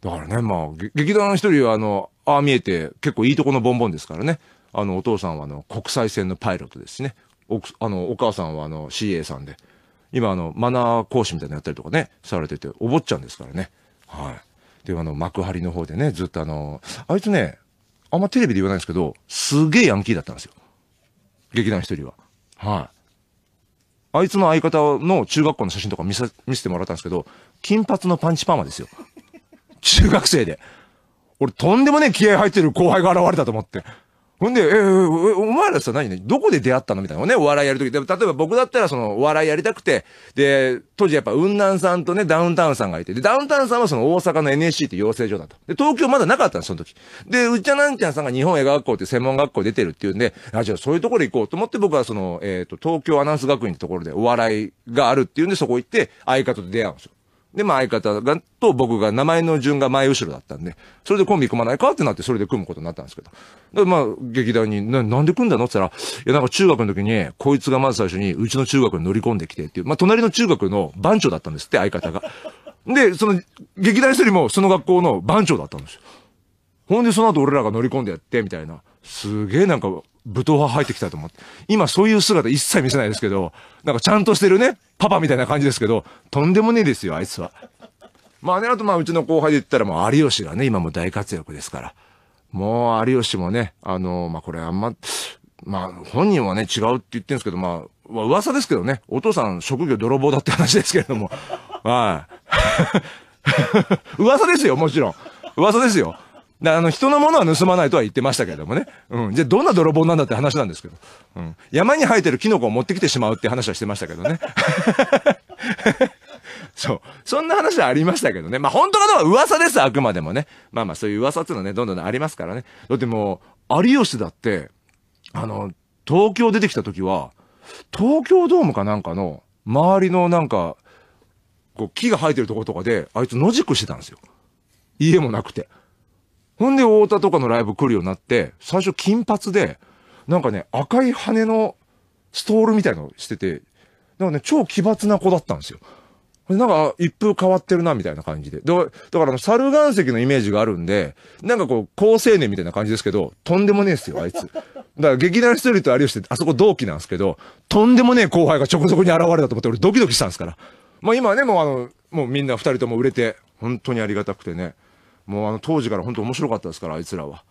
だからね、まあ、劇団の一人は、あの、ああ見えて、結構いいとこのボンボンですからね。あの、お父さんは、あの、国際線のパイロットですしね。お、あの、お母さんは、あの、CA さんで。今、あの、マナー講師みたいなのやったりとかね、されてて、お坊ちゃんですからね。はい。で、あの、幕張の方でね、ずっとあの、あいつね、あんまテレビで言わないんですけど、すげえヤンキーだったんですよ。劇団一人は。はい。あいつの相方の中学校の写真とか見せ、見せてもらったんですけど、金髪のパンチパーマですよ。中学生で。俺、とんでもねえ気合入ってる後輩が現れたと思って。ほんで、えー、お前らさ、何ね、どこで出会ったのみたいなね、お笑いやるとき。例えば僕だったら、その、お笑いやりたくて、で、当時やっぱ、雲南さんとね、ダウンタウンさんがいて、で、ダウンタウンさんはその大阪の NSC って養成所だと。で、東京まだなかったんです、その時。で、うっちゃなんちゃんさんが日本映画学校って専門学校出てるっていうんで、あ、じゃあそういうところ行こうと思って、僕はその、えっ、ー、と、東京アナウンス学院ってところでお笑いがあるっていうんで、そこ行って、相方と出会うんですよ。で、まあ相方が、と僕が名前の順が前後ろだったんで、それでコンビ組まないかってなって、それで組むことになったんですけど。で、まあ、劇団に、な、なんで組んだのって言ったら、いや、なんか中学の時に、こいつがまず最初に、うちの中学に乗り込んできてっていう、まあ隣の中学の番長だったんですって、相方が。で、その、劇団一人もその学校の番長だったんですよ。ほんで、その後俺らが乗り込んでやって、みたいな。すげえなんか、武闘派入ってきたと思って。今そういう姿一切見せないですけど、なんかちゃんとしてるね、パパみたいな感じですけど、とんでもねえですよ、あいつは。まあね、あとまあうちの後輩で言ったらもう有吉がね、今も大活躍ですから。もう有吉もね、あの、まあこれあんま、まあ本人はね、違うって言ってるんですけど、まあ、噂ですけどね、お父さん職業泥棒だって話ですけれども。はい。噂ですよ、もちろん。噂ですよ。あの、人のものは盗まないとは言ってましたけれどもね。うん。じゃあ、どんな泥棒なんだって話なんですけど。うん。山に生えてるキノコを持ってきてしまうって話はしてましたけどね。そう。そんな話はありましたけどね。まあ、本当かどうか噂です、あくまでもね。まあまあ、そういう噂っていうのはね、どんどんありますからね。だってもう、有吉だって、あの、東京出てきた時は、東京ドームかなんかの、周りのなんか、こう、木が生えてるとことかで、あいつ野宿してたんですよ。家もなくて。ほんで、太田とかのライブ来るようになって、最初金髪で、なんかね、赤い羽のストールみたいのしてて、なんかね、超奇抜な子だったんですよ。なんか、一風変わってるな、みたいな感じで。だから、猿岩石のイメージがあるんで、なんかこう、高青年みたいな感じですけど、とんでもねえっすよ、あいつ。だから、劇団一人と有吉って、あそこ同期なんですけど、とんでもねえ後輩が直属に現れたと思って、俺ドキドキしたんですから。まあ今ね、もうあの、もうみんな二人とも売れて、本当にありがたくてね。もうあの当時から本当面白かったですからあいつらは。